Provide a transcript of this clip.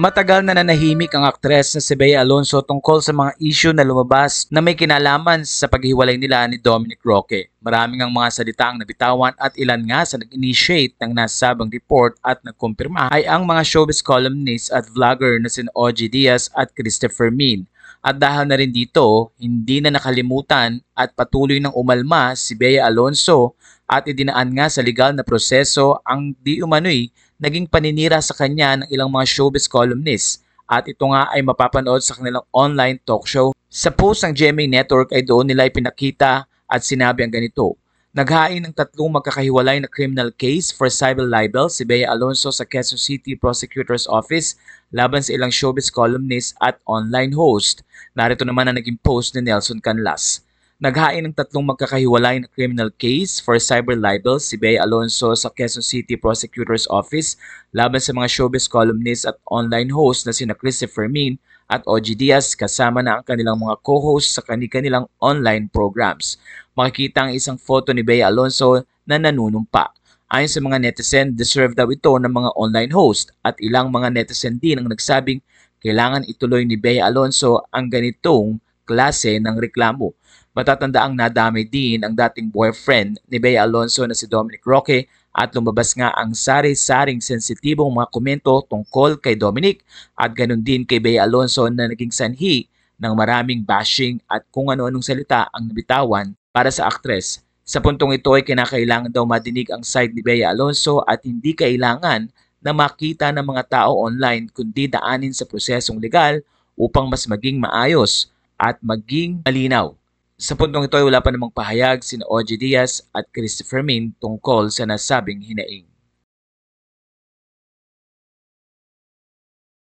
Matagal na nanahimik ang aktres na si Bea Alonso tungkol sa mga issue na lumabas na may kinalaman sa paghiwalay nila ni Dominic Roque. Maraming ang mga salita ang nabitawan at ilan nga sa nag-initiate ng nasabang report at nagkumpirma ay ang mga showbiz columnist at vlogger na si OG Diaz at Christopher Min. At dahil na rin dito, hindi na nakalimutan at patuloy ng umalma si Bea Alonso at idinaan nga sa legal na proseso ang di umano'y naging paninira sa kanya ng ilang mga showbiz columnists at ito nga ay mapapanood sa kanilang online talk show. Sa post ng GMA Network ay doon nila ipinakita at sinabi ang ganito, Naghain ng tatlong magkakahiwalay na criminal case for civil libel si Bea Alonso sa Quezon City Prosecutor's Office laban sa ilang showbiz columnist at online host. Narito naman ang naging post ni Nelson Canlas. Naghain ng tatlong magkakahiwalay na criminal case for cyber libel si Bea Alonso sa Quezon City Prosecutor's Office laban sa mga showbiz columnist at online host na sina Christopher Min at OG Diaz kasama na ang kanilang mga co-host sa kanilang online programs. Makikita ang isang photo ni Bea Alonso na nanunumpa. Ayon sa mga netizen, deserve daw ito ng mga online host at ilang mga netizen din ang nagsabing kailangan ituloy ni Bea Alonso ang ganitong klase ng reklamo. Matatandaang nadami din ang dating boyfriend ni Bea Alonso na si Dominic Roque at lumabas nga ang sari-saring sensitibong mga komento tungkol kay Dominic at ganun din kay Bea Alonso na naging sanhi ng maraming bashing at kung ano-anong salita ang nabitawan para sa aktres. Sa puntong ito ay kinakailangan daw madinig ang side ni Bea Alonso at hindi kailangan na makita ng mga tao online kundi daanin sa prosesong legal upang mas maging maayos at maging malinaw. Sa puntong ito ay wala pa namang pahayag sina OJ Diaz at Christopher Min tungkol sa nasabing hinaing.